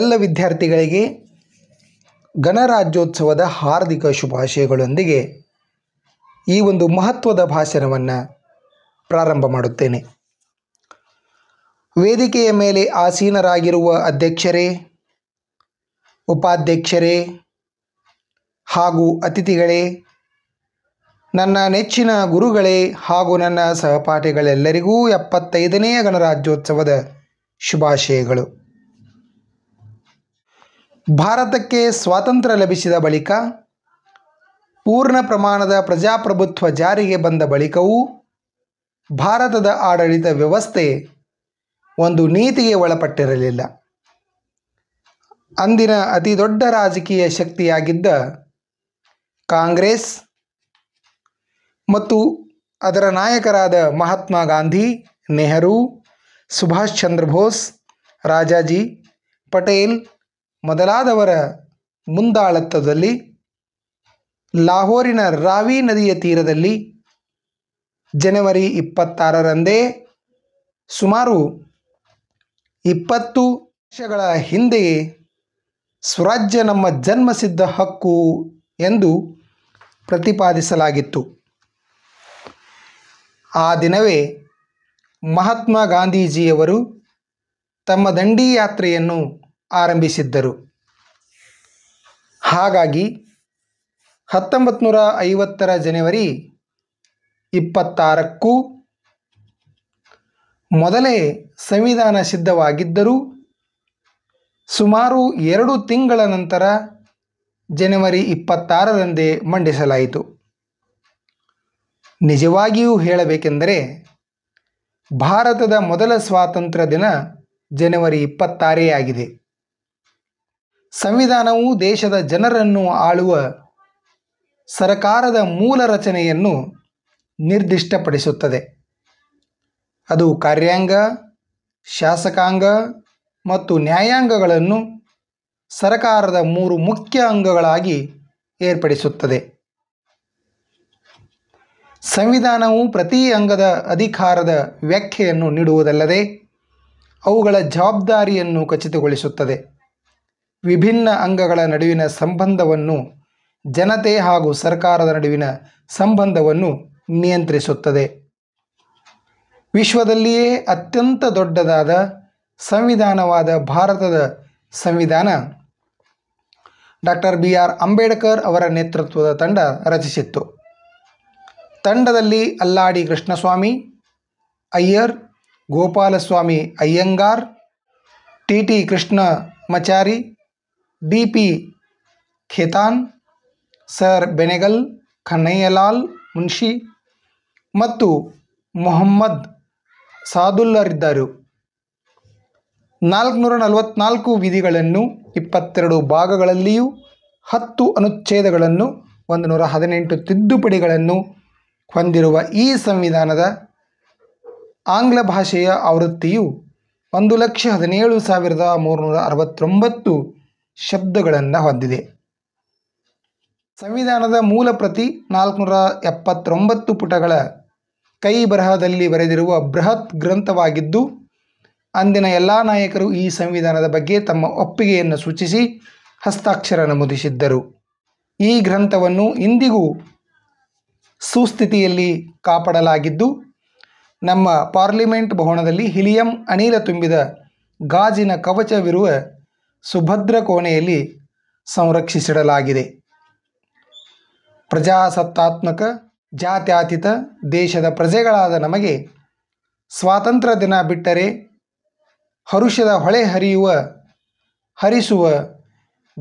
ಎಲ್ಲ ವಿದ್ಯಾರ್ಥಿಗಳಿಗೆ ಗಣರಾಜ್ಯೋತ್ಸವದ ಹಾರ್ದಿಕ ಶುಭಾಶಯಗಳೊಂದಿಗೆ ಈ ಒಂದು ಮಹತ್ವದ ಭಾಷಣವನ್ನು ಪ್ರಾರಂಭ ಮಾಡುತ್ತೇನೆ ವೇದಿಕೆಯ ಮೇಲೆ ಆಸೀನರಾಗಿರುವ ಅಧ್ಯಕ್ಷರೇ ಉಪಾಧ್ಯಕ್ಷರೇ ಹಾಗೂ ಅತಿಥಿಗಳೇ ನನ್ನ ನೆಚ್ಚಿನ ಗುರುಗಳೇ ಹಾಗೂ ನನ್ನ ಸಹಪಾಠಿಗಳೆಲ್ಲರಿಗೂ ಎಪ್ಪತ್ತೈದನೆಯ ಗಣರಾಜ್ಯೋತ್ಸವದ ಶುಭಾಶಯಗಳು ಭಾರತಕ್ಕೆ ಸ್ವಾತಂತ್ರ್ಯ ಲಭಿಸಿದ ಬಳಿಕ ಪೂರ್ಣ ಪ್ರಮಾಣದ ಪ್ರಜಾಪ್ರಭುತ್ವ ಜಾರಿಗೆ ಬಂದ ಬಳಿಕವೂ ಭಾರತದ ಆಡಳಿತ ವ್ಯವಸ್ಥೆ ಒಂದು ನೀತಿಗೆ ಒಳಪಟ್ಟಿರಲಿಲ್ಲ ಅಂದಿನ ಅತಿ ದೊಡ್ಡ ರಾಜಕೀಯ ಶಕ್ತಿಯಾಗಿದ್ದ ಕಾಂಗ್ರೆಸ್ ಮತ್ತು ಅದರ ನಾಯಕರಾದ ಮಹಾತ್ಮ ಗಾಂಧಿ ನೆಹರು ಸುಭಾಷ್ ಚಂದ್ರ ಬೋಸ್ ರಾಜಾಜಿ ಪಟೇಲ್ ಮೊದಲಾದವರ ಮುಂದಾಳತ್ವದಲ್ಲಿ ಲಾಹೋರಿನ ರಾವಿ ನದಿಯ ತೀರದಲ್ಲಿ ಜನವರಿ ಇಪ್ಪತ್ತಾರರಂದೇ ಸುಮಾರು ಇಪ್ಪತ್ತು ವರ್ಷಗಳ ಹಿಂದೆಯೇ ಸ್ವರಾಜ್ಯ ನಮ್ಮ ಜನ್ಮಸಿದ್ಧ ಹಕ್ಕು ಎಂದು ಪ್ರತಿಪಾದಿಸಲಾಗಿತ್ತು ಆ ದಿನವೇ ಮಹಾತ್ಮ ಗಾಂಧೀಜಿಯವರು ತಮ್ಮ ದಂಡಿ ಯಾತ್ರೆಯನ್ನು ಆರಂಭಿಸಿದ್ದರು ಹಾಗಾಗಿ ಹತ್ತೊಂಬತ್ತು ನೂರ ಐವತ್ತರ ಜನವರಿ ಇಪ್ಪತ್ತಾರಕ್ಕೂ ಮೊದಲೇ ಸಂವಿಧಾನ ಸಿದ್ಧವಾಗಿದ್ದರೂ ಸುಮಾರು ಎರಡು ತಿಂಗಳ ನಂತರ ಜನವರಿ ಇಪ್ಪತ್ತಾರರಂದೇ ಮಂಡಿಸಲಾಯಿತು ನಿಜವಾಗಿಯೂ ಹೇಳಬೇಕೆಂದರೆ ಭಾರತದ ಮೊದಲ ಸ್ವಾತಂತ್ರ್ಯ ದಿನ ಜನವರಿ ಇಪ್ಪತ್ತಾರೇ ಆಗಿದೆ ಸಂವಿಧಾನವು ದೇಶದ ಜನರನ್ನು ಆಳುವ ಸರಕಾರದ ಮೂಲ ರಚನೆಯನ್ನು ನಿರ್ದಿಷ್ಟಪಡಿಸುತ್ತದೆ ಅದು ಕಾರ್ಯಾಂಗ ಶಾಸಕಾಂಗ ಮತ್ತು ನ್ಯಾಯಾಂಗಗಳನ್ನು ಸರಕಾರದ ಮೂರು ಮುಖ್ಯ ಅಂಗಗಳಾಗಿ ಏರ್ಪಡಿಸುತ್ತದೆ ಸಂವಿಧಾನವು ಪ್ರತಿ ಅಂಗದ ಅಧಿಕಾರದ ವ್ಯಾಖ್ಯೆಯನ್ನು ನೀಡುವುದಲ್ಲದೆ ಅವುಗಳ ಜವಾಬ್ದಾರಿಯನ್ನು ಖಚಿತಗೊಳಿಸುತ್ತದೆ ವಿಭಿನ್ನ ಅಂಗಗಳ ನಡುವಿನ ಸಂಬಂಧವನ್ನು ಜನತೆ ಹಾಗೂ ಸರ್ಕಾರದ ನಡುವಿನ ಸಂಬಂಧವನ್ನು ನಿಯಂತ್ರಿಸುತ್ತದೆ ವಿಶ್ವದಲ್ಲಿಯೇ ಅತ್ಯಂತ ದೊಡ್ಡದಾದ ಸಂವಿಧಾನವಾದ ಭಾರತದ ಸಂವಿಧಾನ ಡಾಕ್ಟರ್ ಬಿ ಆರ್ ಅಂಬೇಡ್ಕರ್ ಅವರ ನೇತೃತ್ವದ ತಂಡ ರಚಿಸಿತ್ತು ತಂಡದಲ್ಲಿ Alladi Krishnaswami Iyer Gopalaswami Ayyangar T T Krishnamachari D P Khaitan sir Benegal Kanaiyalal Munshi ಮತ್ತು ಮೊಹಮ್ಮದ್ ಸಾದುಲ್ಲರಿದ್ದರು ನಾಲ್ಕುನೂರ ನಲವತ್ನಾಲ್ಕು ವಿಧಿಗಳನ್ನು ಇಪ್ಪತ್ತೆರಡು ಭಾಗಗಳಲ್ಲಿಯೂ ಹತ್ತು ಅನುಚ್ಛೇದಗಳನ್ನು ಒಂದು ನೂರ ಹದಿನೆಂಟು ತಿದ್ದುಪಡಿಗಳನ್ನು ಹೊಂದಿರುವ ಈ ಸಂವಿಧಾನದ ಆಂಗ್ಲ ಭಾಷೆಯ ಆವೃತ್ತಿಯು ಒಂದು ಲಕ್ಷ ಹದಿನೇಳು ಸಾವಿರದ ಮೂರುನೂರ ಅರವತ್ತೊಂಬತ್ತು ಶಬ್ದಗಳನ್ನು ಹೊಂದಿದೆ ಸಂವಿಧಾನದ ಮೂಲ ಪ್ರತಿ ನಾಲ್ಕುನೂರ ಎಪ್ಪತ್ತೊಂಬತ್ತು ಪುಟಗಳ ಕೈ ಬರಹದಲ್ಲಿ ಬರೆದಿರುವ ಬೃಹತ್ ಗ್ರಂಥವಾಗಿದ್ದು ಅಂದಿನ ಎಲ್ಲ ನಾಯಕರು ಈ ಸಂವಿಧಾನದ ಬಗ್ಗೆ ತಮ್ಮ ಒಪ್ಪಿಗೆಯನ್ನು ಸೂಚಿಸಿ ಹಸ್ತಾಕ್ಷರ ನಮೂದಿಸಿದ್ದರು ಈ ಗ್ರಂಥವನ್ನು ಇಂದಿಗೂ ಸುಸ್ಥಿತಿಯಲ್ಲಿ ಕಾಪಾಡಲಾಗಿದ್ದು ನಮ್ಮ ಪಾರ್ಲಿಮೆಂಟ್ ಭವನದಲ್ಲಿ ಹಿಲಿಯಂ ಅನಿಲ ತುಂಬಿದ ಗಾಜಿನ ಕವಚವಿರುವ ಸುಭದ್ರ ಕೋಣೆಯಲ್ಲಿ ಸಂರಕ್ಷಿಸಿಡಲಾಗಿದೆ ಪ್ರಜಾಸತ್ತಾತ್ಮಕ ಜಾತ್ಯಾತೀತ ದೇಶದ ಪ್ರಜೆಗಳಾದ ನಮಗೆ ಸ್ವಾತಂತ್ರ್ಯ ದಿನ ಬಿಟ್ಟರೆ ಹರುಷದ ಹೊಳೆ ಹರಿಯುವ ಹರಿಸುವ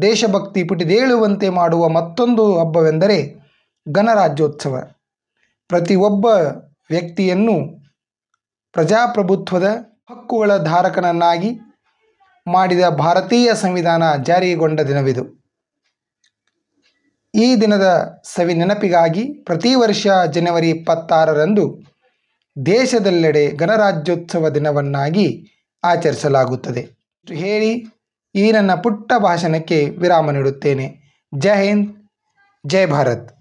ದೇಶಭಕ್ತಿ ಪುಟಿದೇಳುವಂತೆ ಮಾಡುವ ಮತ್ತೊಂದು ಹಬ್ಬವೆಂದರೆ ಗಣರಾಜ್ಯೋತ್ಸವ ಪ್ರತಿಯೊಬ್ಬ ವ್ಯಕ್ತಿಯನ್ನು ಪ್ರಜಾಪ್ರಭುತ್ವದ ಹಕ್ಕುಗಳ ಧಾರಕನನ್ನಾಗಿ ಮಾಡಿದ ಭಾರತೀಯ ಸಂವಿಧಾನ ಜಾರಿಗೊಂಡ ದಿನವಿದು ಈ ದಿನದ ಸವಿ ನೆನಪಿಗಾಗಿ ಪ್ರತಿ ವರ್ಷ ಜನವರಿ ಇಪ್ಪತ್ತಾರರಂದು ದೇಶದೆಲ್ಲೆಡೆ ಗಣರಾಜ್ಯೋತ್ಸವ ದಿನವನ್ನಾಗಿ ಆಚರಿಸಲಾಗುತ್ತದೆ ಹೇಳಿ ಈ ನನ್ನ ಪುಟ್ಟ ಭಾಷಣಕ್ಕೆ ವಿರಾಮ ನೀಡುತ್ತೇನೆ ಜೈ ಹಿಂದ್ ಜೈ ಭಾರತ್